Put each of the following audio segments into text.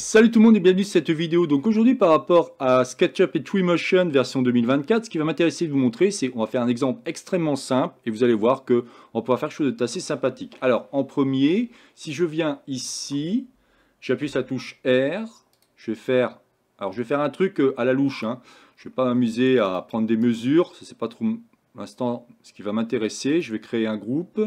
Salut tout le monde et bienvenue sur cette vidéo. Donc aujourd'hui par rapport à SketchUp et Twinmotion version 2024, ce qui va m'intéresser de vous montrer, c'est on va faire un exemple extrêmement simple et vous allez voir que on pourra faire quelque chose d'assez sympathique. Alors en premier, si je viens ici, j'appuie sur la touche R, je vais faire, alors je vais faire un truc euh, à la louche. Hein. Je ne vais pas m'amuser à prendre des mesures, ce n'est pas trop l'instant ce qui va m'intéresser. Je vais créer un groupe.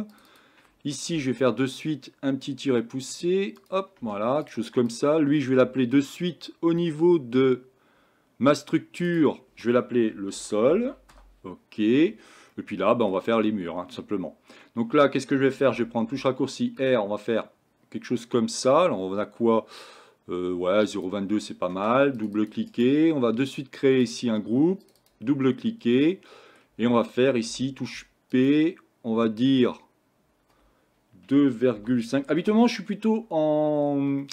Ici, je vais faire de suite un petit et poussé. Hop, voilà, quelque chose comme ça. Lui, je vais l'appeler de suite au niveau de ma structure. Je vais l'appeler le sol. OK. Et puis là, ben, on va faire les murs, hein, tout simplement. Donc là, qu'est-ce que je vais faire Je vais prendre touche raccourci R. On va faire quelque chose comme ça. on a quoi euh, Ouais, 0,22, c'est pas mal. Double-cliquer. On va de suite créer ici un groupe. Double-cliquer. Et on va faire ici touche P. On va dire 2,5. Habituellement, je suis plutôt en...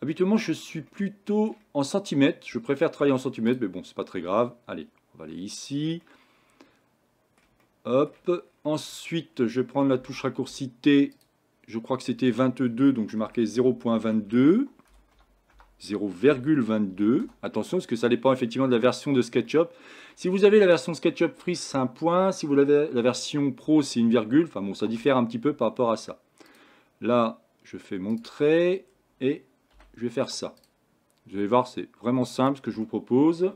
Habituellement, je suis plutôt en centimètres. Je préfère travailler en centimètres, mais bon, c'est pas très grave. Allez, on va aller ici. Hop. Ensuite, je vais prendre la touche raccourci T. Je crois que c'était 22, donc je marquais 0.22. 0,22. Attention, parce que ça dépend effectivement de la version de SketchUp. Si vous avez la version SketchUp Free, c'est un point. Si vous avez la version Pro, c'est une virgule. Enfin bon, ça diffère un petit peu par rapport à ça. Là, je fais montrer et je vais faire ça. Vous allez voir, c'est vraiment simple ce que je vous propose.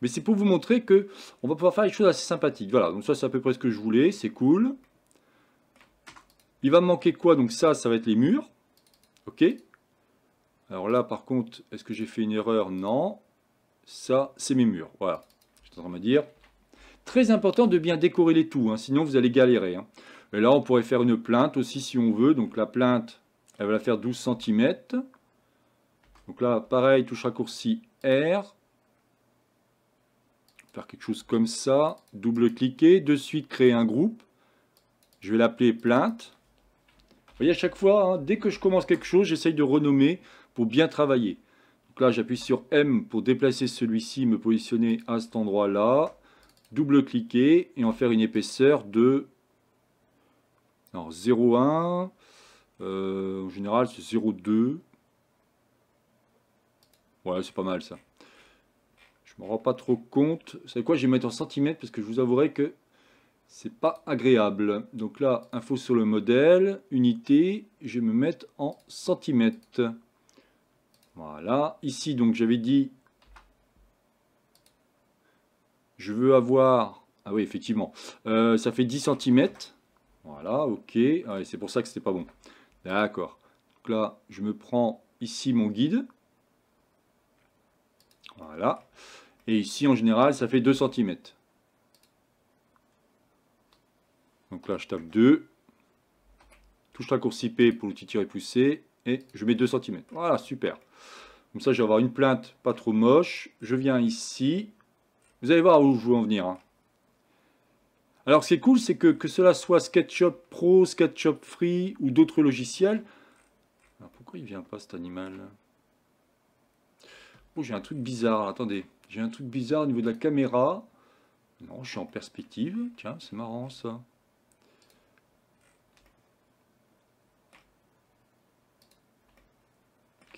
Mais c'est pour vous montrer que on va pouvoir faire des choses assez sympathiques. Voilà, donc ça c'est à peu près ce que je voulais, c'est cool. Il va me manquer quoi Donc ça, ça va être les murs. Ok. Alors là, par contre, est-ce que j'ai fait une erreur Non. Ça, c'est mes murs. Voilà. Très important de bien décorer les tout, hein, sinon vous allez galérer. Hein. Et là, on pourrait faire une plainte aussi si on veut. Donc la plainte, elle va la faire 12 cm. Donc là, pareil, touche raccourci R. Faire quelque chose comme ça. Double-cliquer. De suite, créer un groupe. Je vais l'appeler plainte. Vous voyez, à chaque fois, hein, dès que je commence quelque chose, j'essaye de renommer pour bien travailler là, j'appuie sur M pour déplacer celui-ci, me positionner à cet endroit-là. Double-cliquer et en faire une épaisseur de 0,1. Euh, en général, c'est 0,2. Voilà, c'est pas mal ça. Je me rends pas trop compte. Vous savez quoi, je vais mettre en centimètres parce que je vous avouerai que c'est pas agréable. Donc là, info sur le modèle, unité, je vais me mettre en centimètres. Voilà. Ici, donc, j'avais dit, je veux avoir... Ah oui, effectivement. Euh, ça fait 10 cm. Voilà, ok. Ah, c'est pour ça que c'était pas bon. D'accord. Donc là, je me prends ici mon guide. Voilà. Et ici, en général, ça fait 2 cm. Donc là, je tape 2. Touche raccourci P pour l'outil tirer poussé. Et je mets 2 cm. Voilà, super. Comme ça, je vais avoir une plainte pas trop moche. Je viens ici. Vous allez voir où je veux en venir. Hein. Alors, ce qui est cool, c'est que, que cela soit SketchUp Pro, SketchUp Free ou d'autres logiciels. pourquoi il vient pas cet animal Oh, j'ai un truc bizarre. Attendez, j'ai un truc bizarre au niveau de la caméra. Non, je suis en perspective. Tiens, c'est marrant ça.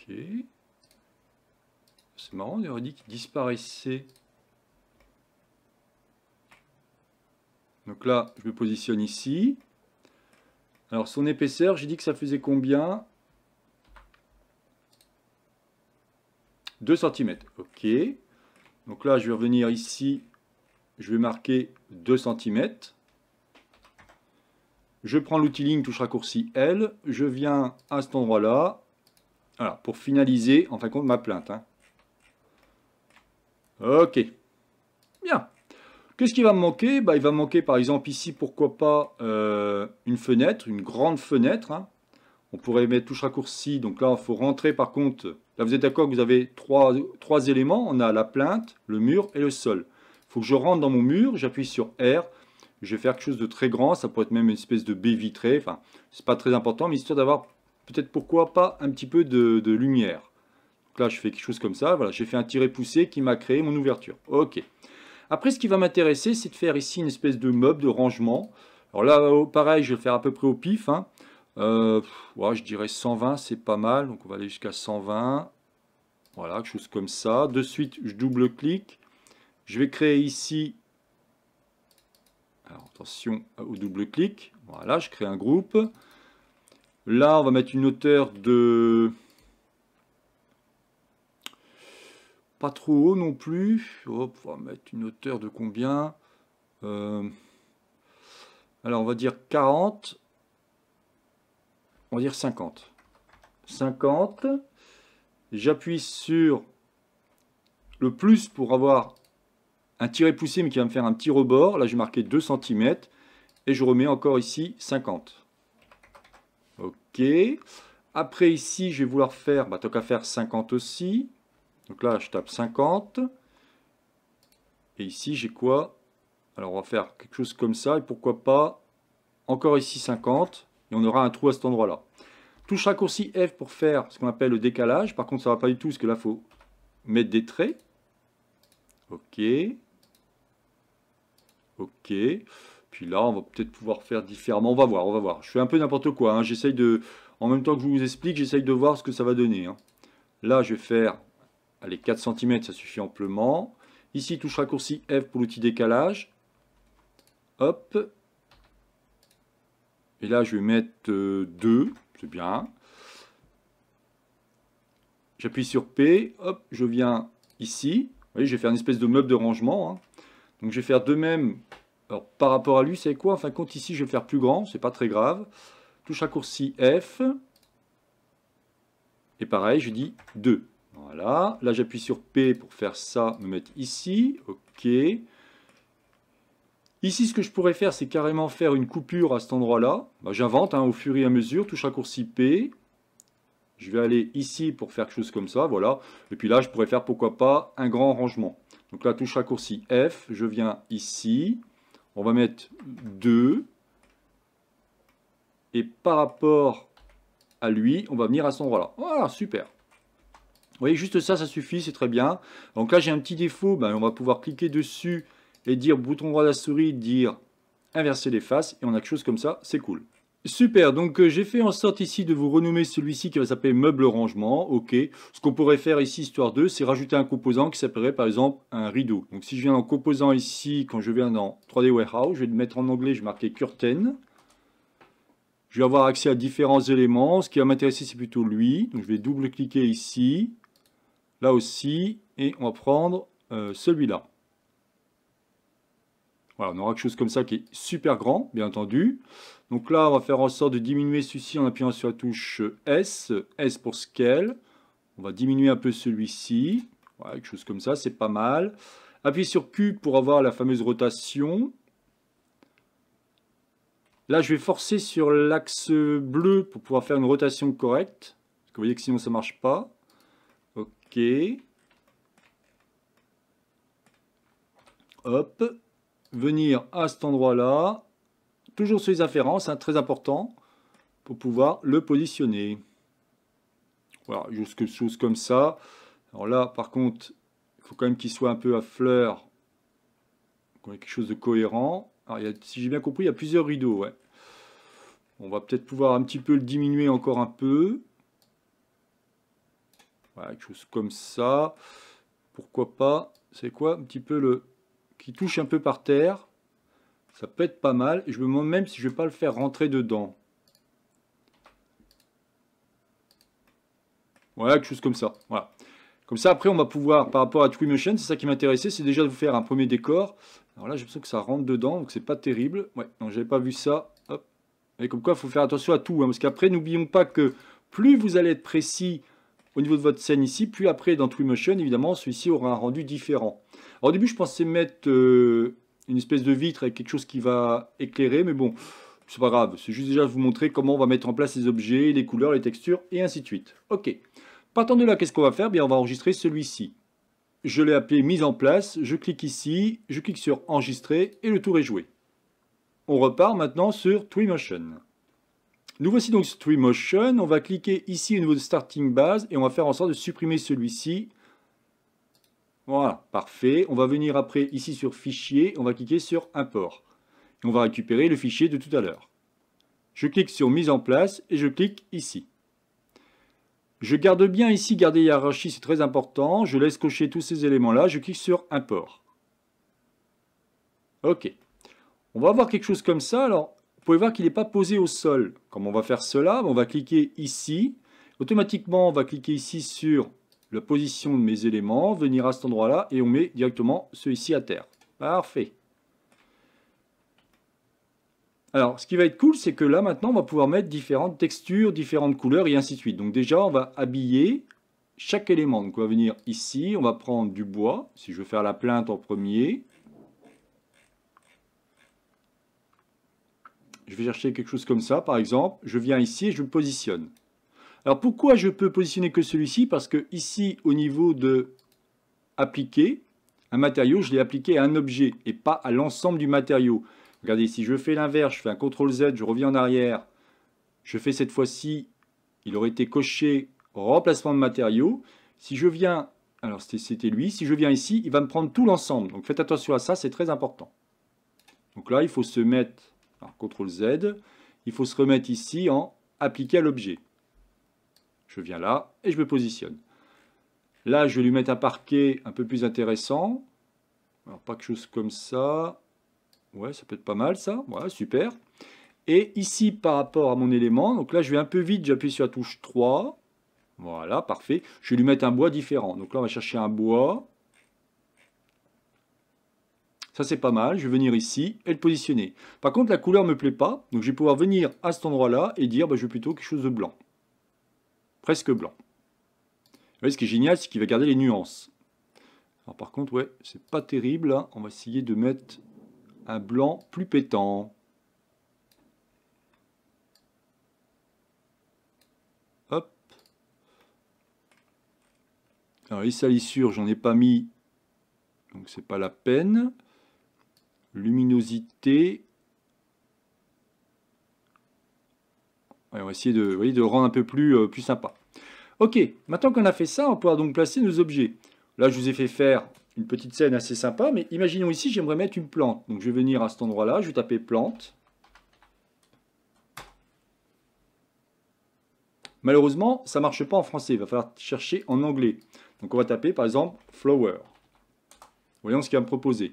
Ok. C'est marrant, on aurait dit qu'il disparaissait. Donc là, je me positionne ici. Alors son épaisseur, j'ai dit que ça faisait combien 2 cm. Ok. Donc là, je vais revenir ici. Je vais marquer 2 cm. Je prends l'outil ligne touche raccourci L. Je viens à cet endroit-là. Alors, pour finaliser, en fin de compte, ma plainte. Hein. Ok. Bien. Qu'est-ce qui va me manquer bah, Il va manquer par exemple ici, pourquoi pas, euh, une fenêtre, une grande fenêtre. Hein. On pourrait mettre touche raccourci, donc là il faut rentrer par contre. Là vous êtes d'accord que vous avez trois, trois éléments, on a la plainte, le mur et le sol. Il faut que je rentre dans mon mur, j'appuie sur R, je vais faire quelque chose de très grand, ça pourrait être même une espèce de baie vitrée, enfin c'est pas très important, mais histoire d'avoir peut-être pourquoi pas un petit peu de lumière. Donc là, je fais quelque chose comme ça. Voilà, j'ai fait un tiré poussé qui m'a créé mon ouverture. OK. Après, ce qui va m'intéresser, c'est de faire ici une espèce de meuble, de rangement. Alors là, pareil, je vais faire à peu près au pif. Hein. Euh, je dirais 120, c'est pas mal. Donc on va aller jusqu'à 120. Voilà, quelque chose comme ça. De suite, je double-clique. Je vais créer ici... Alors attention euh, au double-clic. Voilà, je crée un groupe. Là, on va mettre une hauteur de... Pas trop haut non plus. Hop, on va mettre une hauteur de combien euh, Alors, on va dire 40. On va dire 50. 50. J'appuie sur le plus pour avoir un tiré poussé, mais qui va me faire un petit rebord. Là, j'ai marqué 2 cm. Et je remets encore ici 50. OK. Après, ici, je vais vouloir faire, bah, tant qu'à faire 50 aussi. Donc là, je tape 50. Et ici, j'ai quoi Alors, on va faire quelque chose comme ça. Et pourquoi pas, encore ici, 50. Et on aura un trou à cet endroit-là. Touche raccourci F pour faire ce qu'on appelle le décalage. Par contre, ça ne va pas du tout, parce que là, il faut mettre des traits. OK. OK. Puis là, on va peut-être pouvoir faire différemment. On va voir, on va voir. Je fais un peu n'importe quoi. Hein. J'essaye de... En même temps que je vous explique, j'essaye de voir ce que ça va donner. Hein. Là, je vais faire Allez, 4 cm, ça suffit amplement. Ici, touche raccourci F pour l'outil décalage. Hop. Et là, je vais mettre 2, euh, c'est bien. J'appuie sur P, hop, je viens ici. Vous voyez, je vais faire une espèce de meuble de rangement. Hein. Donc, je vais faire de même. Alors, par rapport à lui, c'est quoi Enfin, compte, ici, je vais faire plus grand, c'est pas très grave. Touche raccourci F. Et pareil, je dis 2. Voilà. Là, j'appuie sur P pour faire ça, me mettre ici. OK. Ici, ce que je pourrais faire, c'est carrément faire une coupure à cet endroit-là. Bah, j'invente hein, au fur et à mesure, touche raccourci P. Je vais aller ici pour faire quelque chose comme ça, voilà. Et puis là, je pourrais faire, pourquoi pas, un grand rangement. Donc là, touche raccourci F, je viens ici. On va mettre 2. Et par rapport à lui, on va venir à cet endroit-là. Voilà, super. Vous voyez, juste ça, ça suffit, c'est très bien. Donc là, j'ai un petit défaut, ben, on va pouvoir cliquer dessus et dire bouton droit de la souris, dire inverser les faces, et on a quelque chose comme ça, c'est cool. Super, donc euh, j'ai fait en sorte ici de vous renommer celui-ci qui va s'appeler meuble rangement, ok. Ce qu'on pourrait faire ici, histoire 2, c'est rajouter un composant qui s'appellerait par exemple un rideau. Donc si je viens dans composant ici, quand je viens dans 3D Warehouse, je vais le mettre en anglais, je vais marquer curtain. Je vais avoir accès à différents éléments, ce qui va m'intéresser c'est plutôt lui, donc je vais double-cliquer ici là aussi, et on va prendre euh, celui-là. Voilà, on aura quelque chose comme ça qui est super grand, bien entendu. Donc là, on va faire en sorte de diminuer celui-ci en appuyant sur la touche S, S pour Scale. On va diminuer un peu celui-ci, voilà, quelque chose comme ça, c'est pas mal. Appuyez sur Q pour avoir la fameuse rotation. Là, je vais forcer sur l'axe bleu pour pouvoir faire une rotation correcte. Parce que vous voyez que sinon, ça ne marche pas. Hop. Venir à cet endroit-là. Toujours sur les afférences, hein, très important, pour pouvoir le positionner. Voilà, juste quelque chose comme ça. Alors là, par contre, il faut quand même qu'il soit un peu à fleur, qu'on ait quelque chose de cohérent. Alors, si j'ai bien compris, il y a plusieurs rideaux. Ouais. On va peut-être pouvoir un petit peu le diminuer encore un peu. Voilà, quelque chose comme ça. Pourquoi pas C'est quoi un petit peu le... qui touche un peu par terre. Ça peut être pas mal. je me demande même si je vais pas le faire rentrer dedans. Voilà, quelque chose comme ça. Voilà. Comme ça, après, on va pouvoir, par rapport à Twimotion, c'est ça qui m'intéressait, c'est déjà de vous faire un premier décor. Alors là, j'ai l'impression que ça rentre dedans, donc c'est pas terrible. Ouais, non, j'avais pas vu ça. Et comme quoi, il faut faire attention à tout, hein, parce qu'après, n'oublions pas que plus vous allez être précis au niveau de votre scène ici, puis après dans Twinmotion, évidemment, celui-ci aura un rendu différent. au début, je pensais mettre euh, une espèce de vitre avec quelque chose qui va éclairer, mais bon, c'est pas grave, c'est juste déjà vous montrer comment on va mettre en place les objets, les couleurs, les textures, et ainsi de suite. Ok, partant de là, qu'est-ce qu'on va faire Bien, On va enregistrer celui-ci. Je l'ai appelé « Mise en place », je clique ici, je clique sur « Enregistrer » et le tour est joué. On repart maintenant sur Twinmotion. Nous voici donc sur Motion. On va cliquer ici au niveau de Starting Base et on va faire en sorte de supprimer celui-ci. Voilà, parfait. On va venir après ici sur Fichier, on va cliquer sur Import. Et on va récupérer le fichier de tout à l'heure. Je clique sur Mise en place et je clique ici. Je garde bien ici, garder hiérarchie, c'est très important. Je laisse cocher tous ces éléments-là. Je clique sur Import. OK. On va avoir quelque chose comme ça. Alors, pouvez voir qu'il n'est pas posé au sol. Comme on va faire cela, on va cliquer ici. Automatiquement, on va cliquer ici sur la position de mes éléments, venir à cet endroit-là, et on met directement celui-ci à terre. Parfait. Alors, ce qui va être cool, c'est que là, maintenant, on va pouvoir mettre différentes textures, différentes couleurs, et ainsi de suite. Donc déjà, on va habiller chaque élément. Donc on va venir ici, on va prendre du bois. Si je veux faire la plainte en premier, Je vais chercher quelque chose comme ça, par exemple. Je viens ici et je me positionne. Alors pourquoi je peux positionner que celui-ci Parce que ici, au niveau de appliquer, un matériau, je l'ai appliqué à un objet et pas à l'ensemble du matériau. Regardez, si je fais l'inverse, je fais un CTRL Z, je reviens en arrière, je fais cette fois-ci, il aurait été coché remplacement de matériau. Si je viens, alors c'était lui, si je viens ici, il va me prendre tout l'ensemble. Donc faites attention à ça, c'est très important. Donc là, il faut se mettre alors, CTRL Z, il faut se remettre ici en appliquer à l'objet. Je viens là et je me positionne. Là, je vais lui mettre un parquet un peu plus intéressant. Alors, pas quelque chose comme ça. Ouais, ça peut être pas mal, ça. Voilà, super. Et ici, par rapport à mon élément, donc là, je vais un peu vite, j'appuie sur la touche 3. Voilà, parfait. Je vais lui mettre un bois différent. Donc là, on va chercher un bois ça c'est pas mal, je vais venir ici et le positionner. Par contre, la couleur me plaît pas, donc je vais pouvoir venir à cet endroit-là et dire, bah, je veux plutôt quelque chose de blanc. Presque blanc. Vous ce qui est génial, c'est qu'il va garder les nuances. Alors par contre, ouais, c'est pas terrible, hein. on va essayer de mettre un blanc plus pétant. Hop. Alors les salissures, j'en ai pas mis, donc c'est pas la peine luminosité. on va essayer de, de rendre un peu plus, euh, plus sympa. Ok, maintenant qu'on a fait ça, on pourra donc placer nos objets. Là, je vous ai fait faire une petite scène assez sympa, mais imaginons ici, j'aimerais mettre une plante. Donc je vais venir à cet endroit-là, je vais taper plante. Malheureusement, ça ne marche pas en français, il va falloir chercher en anglais. Donc on va taper par exemple flower. Voyons ce qu'il va me proposer.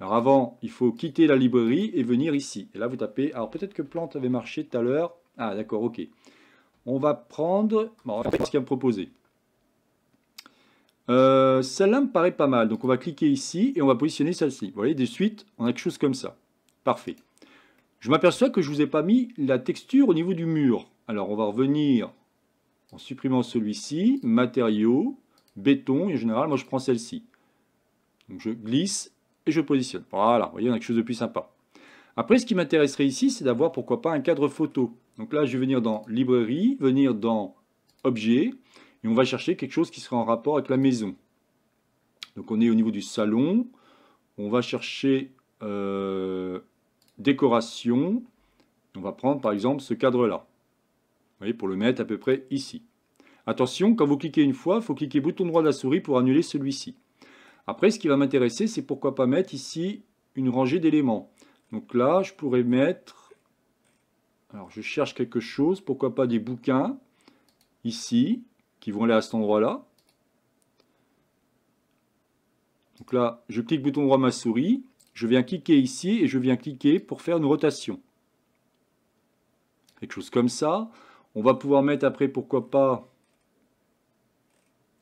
Alors avant, il faut quitter la librairie et venir ici. Et là, vous tapez... Alors peut-être que Plante avait marché tout à l'heure. Ah, d'accord, ok. On va prendre... on va faire ce qu'il a me proposer. Euh, celle-là me paraît pas mal. Donc on va cliquer ici et on va positionner celle-ci. Vous voyez, de suite, on a quelque chose comme ça. Parfait. Je m'aperçois que je ne vous ai pas mis la texture au niveau du mur. Alors on va revenir en supprimant celui-ci, matériaux, béton, et en général, moi je prends celle-ci. Donc je glisse et je positionne. Voilà, vous voyez, on a quelque chose de plus sympa. Après, ce qui m'intéresserait ici, c'est d'avoir pourquoi pas un cadre photo. Donc là, je vais venir dans librairie, venir dans objet, et on va chercher quelque chose qui sera en rapport avec la maison. Donc on est au niveau du salon, on va chercher euh, décoration, on va prendre par exemple ce cadre-là. Vous voyez, pour le mettre à peu près ici. Attention, quand vous cliquez une fois, il faut cliquer bouton droit de la souris pour annuler celui-ci. Après, ce qui va m'intéresser, c'est pourquoi pas mettre ici une rangée d'éléments. Donc là, je pourrais mettre... Alors, je cherche quelque chose, pourquoi pas des bouquins, ici, qui vont aller à cet endroit-là. Donc là, je clique bouton droit ma souris, je viens cliquer ici et je viens cliquer pour faire une rotation. Quelque chose comme ça. On va pouvoir mettre après, pourquoi pas...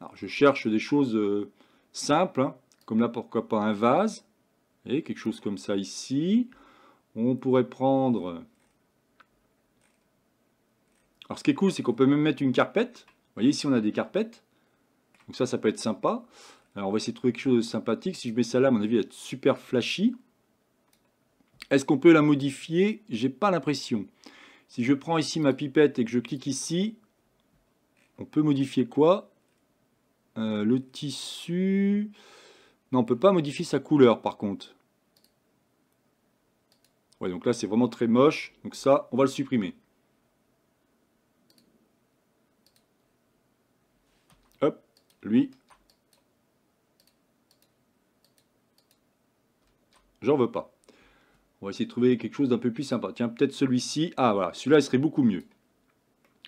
Alors, je cherche des choses... Euh, simple, hein. comme là pourquoi pas un vase, et quelque chose comme ça ici. On pourrait prendre... Alors ce qui est cool, c'est qu'on peut même mettre une carpette. Vous voyez ici on a des carpettes, donc ça, ça peut être sympa. Alors on va essayer de trouver quelque chose de sympathique. Si je mets ça là, à mon avis, va être super flashy. Est-ce qu'on peut la modifier J'ai pas l'impression. Si je prends ici ma pipette et que je clique ici, on peut modifier quoi euh, le tissu... Non, on ne peut pas modifier sa couleur, par contre. Ouais, donc là, c'est vraiment très moche. Donc ça, on va le supprimer. Hop, lui. J'en veux pas. On va essayer de trouver quelque chose d'un peu plus sympa. Tiens, peut-être celui-ci. Ah, voilà, celui-là, il serait beaucoup mieux.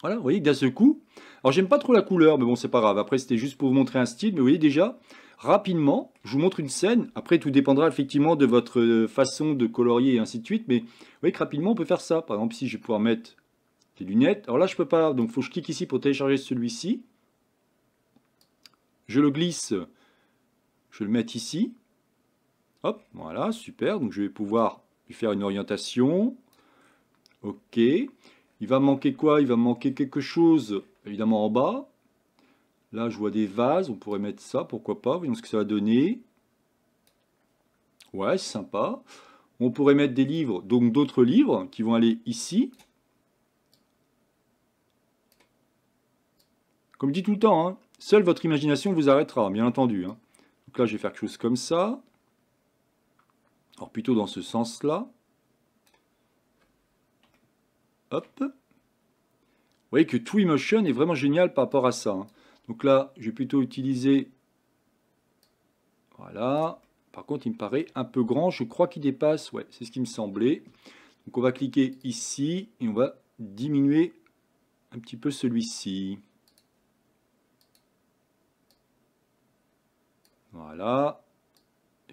Voilà, vous voyez que d'un seul coup, alors j'aime pas trop la couleur, mais bon c'est pas grave, après c'était juste pour vous montrer un style, mais vous voyez déjà, rapidement, je vous montre une scène, après tout dépendra effectivement de votre euh, façon de colorier et ainsi de suite, mais vous voyez que rapidement on peut faire ça, par exemple si je vais pouvoir mettre des lunettes, alors là je peux pas, donc faut que je clique ici pour télécharger celui-ci, je le glisse, je le mets ici, hop, voilà, super, donc je vais pouvoir lui faire une orientation, ok, il va manquer quoi Il va manquer quelque chose, évidemment en bas. Là, je vois des vases, on pourrait mettre ça, pourquoi pas, voyons ce que ça va donner. Ouais, c'est sympa. On pourrait mettre des livres, donc d'autres livres, qui vont aller ici. Comme dit tout le temps, hein, seule votre imagination vous arrêtera, bien entendu. Hein. Donc là, je vais faire quelque chose comme ça. Alors plutôt dans ce sens-là. Vous voyez que Twimotion est vraiment génial par rapport à ça. Hein. Donc là, je vais plutôt utiliser Voilà. Par contre, il me paraît un peu grand. Je crois qu'il dépasse. Ouais, c'est ce qui me semblait. Donc on va cliquer ici et on va diminuer un petit peu celui-ci. Voilà.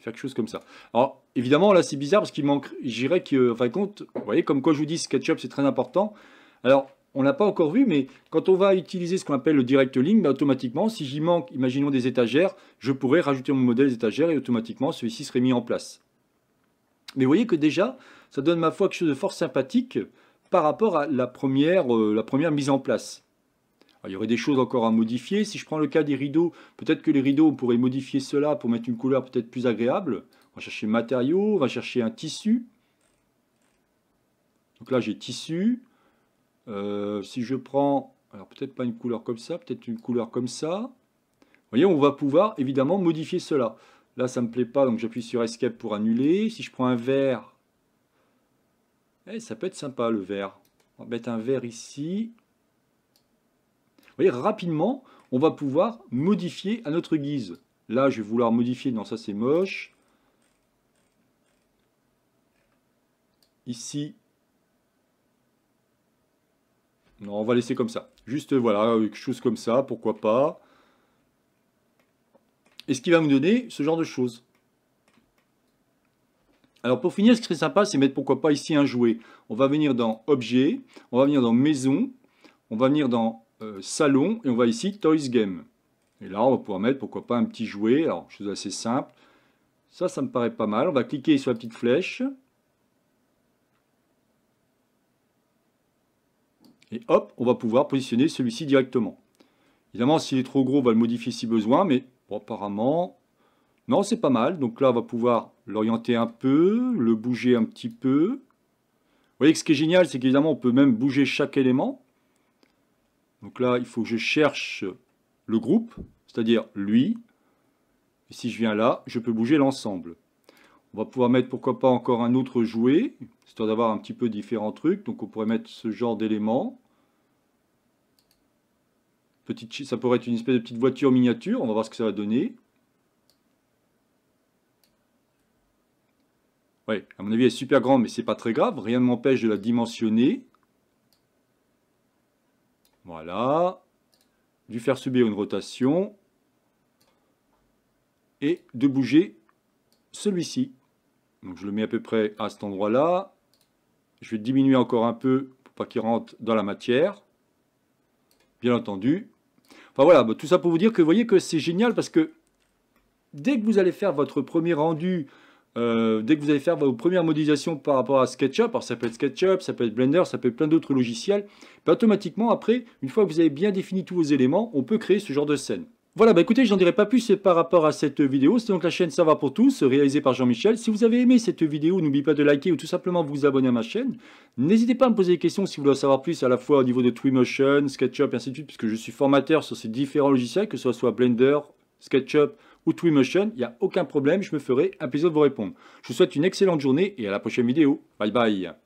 Faire quelque chose comme ça. Alors, évidemment, là, c'est bizarre parce qu'il manque, j'irais que, euh, en fin de compte, vous voyez, comme quoi je vous dis, SketchUp, c'est très important. Alors, on l'a pas encore vu, mais quand on va utiliser ce qu'on appelle le direct link, mais ben, automatiquement, si j'y manque, imaginons des étagères, je pourrais rajouter mon modèle d'étagères et automatiquement, celui-ci serait mis en place. Mais vous voyez que déjà, ça donne ma foi quelque chose de fort sympathique par rapport à la première, euh, la première mise en place. Ah, il y aurait des choses encore à modifier. Si je prends le cas des rideaux, peut-être que les rideaux, on pourrait modifier cela pour mettre une couleur peut-être plus agréable. On va chercher matériaux, on va chercher un tissu. Donc là, j'ai tissu. Euh, si je prends, alors peut-être pas une couleur comme ça, peut-être une couleur comme ça. Vous voyez, on va pouvoir évidemment modifier cela. Là, ça ne me plaît pas, donc j'appuie sur Escape pour annuler. Si je prends un vert, eh, ça peut être sympa le vert. On va mettre un vert ici. Vous voyez, rapidement, on va pouvoir modifier à notre guise. Là, je vais vouloir modifier, non, ça c'est moche. Ici. Non, on va laisser comme ça. Juste, voilà, quelque chose comme ça, pourquoi pas. Et ce qui va me donner ce genre de choses. Alors pour finir, ce qui serait sympa, c'est mettre pourquoi pas ici un jouet. On va venir dans Objet, on va venir dans Maison, on va venir dans euh, salon, et on va ici Toys Game. Et là, on va pouvoir mettre, pourquoi pas, un petit jouet. Alors, chose assez simple. Ça, ça me paraît pas mal. On va cliquer sur la petite flèche. Et hop, on va pouvoir positionner celui-ci directement. Évidemment, s'il est trop gros, on va le modifier si besoin, mais apparemment, non, c'est pas mal. Donc là, on va pouvoir l'orienter un peu, le bouger un petit peu. Vous voyez que ce qui est génial, c'est qu'évidemment, on peut même bouger chaque élément. Donc là, il faut que je cherche le groupe, c'est-à-dire lui. Et si je viens là, je peux bouger l'ensemble. On va pouvoir mettre, pourquoi pas, encore un autre jouet, histoire d'avoir un petit peu différents trucs. Donc on pourrait mettre ce genre d'éléments. Petite, ça pourrait être une espèce de petite voiture miniature. On va voir ce que ça va donner. Oui, à mon avis, elle est super grande, mais c'est pas très grave. Rien ne m'empêche de la dimensionner. Voilà. du faire subir une rotation. Et de bouger celui-ci. Donc je le mets à peu près à cet endroit-là. Je vais diminuer encore un peu pour pas qu'il rentre dans la matière. Bien entendu. Enfin voilà, tout ça pour vous dire que vous voyez que c'est génial parce que dès que vous allez faire votre premier rendu euh, dès que vous allez faire vos premières modélisations par rapport à SketchUp, alors ça peut être SketchUp, ça peut être Blender, ça peut être plein d'autres logiciels, ben, automatiquement après, une fois que vous avez bien défini tous vos éléments, on peut créer ce genre de scène. Voilà, bah écoutez, j'en dirai pas plus par rapport à cette vidéo. C'est donc la chaîne Ça va pour tous, réalisée par Jean-Michel. Si vous avez aimé cette vidéo, n'oubliez pas de liker ou tout simplement vous abonner à ma chaîne. N'hésitez pas à me poser des questions si vous voulez en savoir plus à la fois au niveau de Twinmotion, SketchUp et ainsi de suite, puisque je suis formateur sur ces différents logiciels, que ce soit Blender, SketchUp, ou Twimotion, il n'y a aucun problème, je me ferai un plaisir de vous répondre. Je vous souhaite une excellente journée et à la prochaine vidéo. Bye bye